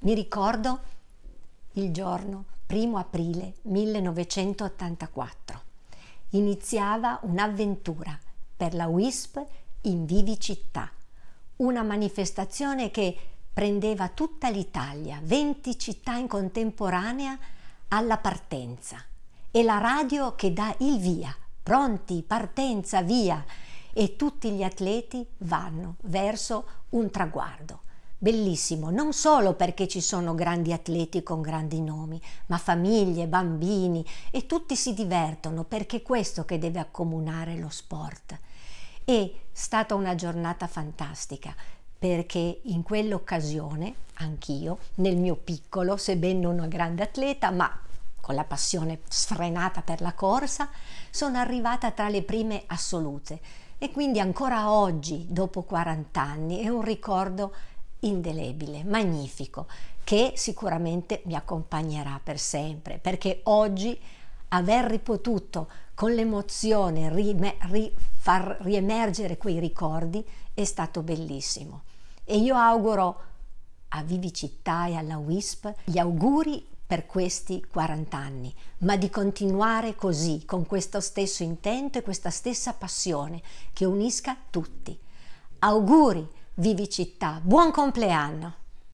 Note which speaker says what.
Speaker 1: Mi ricordo il giorno 1 aprile 1984. Iniziava un'avventura per la WISP in Vivi Città, una manifestazione che prendeva tutta l'Italia, 20 città in contemporanea alla partenza. E la radio che dà il via, pronti, partenza, via, e tutti gli atleti vanno verso un traguardo. Bellissimo, non solo perché ci sono grandi atleti con grandi nomi, ma famiglie, bambini e tutti si divertono perché è questo che deve accomunare lo sport. È stata una giornata fantastica perché in quell'occasione, anch'io, nel mio piccolo, sebbene una grande atleta, ma con la passione sfrenata per la corsa, sono arrivata tra le prime assolute e quindi ancora oggi, dopo 40 anni, è un ricordo indelebile, magnifico, che sicuramente mi accompagnerà per sempre, perché oggi aver ripotuto con l'emozione rime, ri, far riemergere quei ricordi è stato bellissimo. E io auguro a Vivi Città e alla WISP gli auguri per questi 40 anni, ma di continuare così, con questo stesso intento e questa stessa passione che unisca tutti. Auguri, Vivi Città, buon compleanno!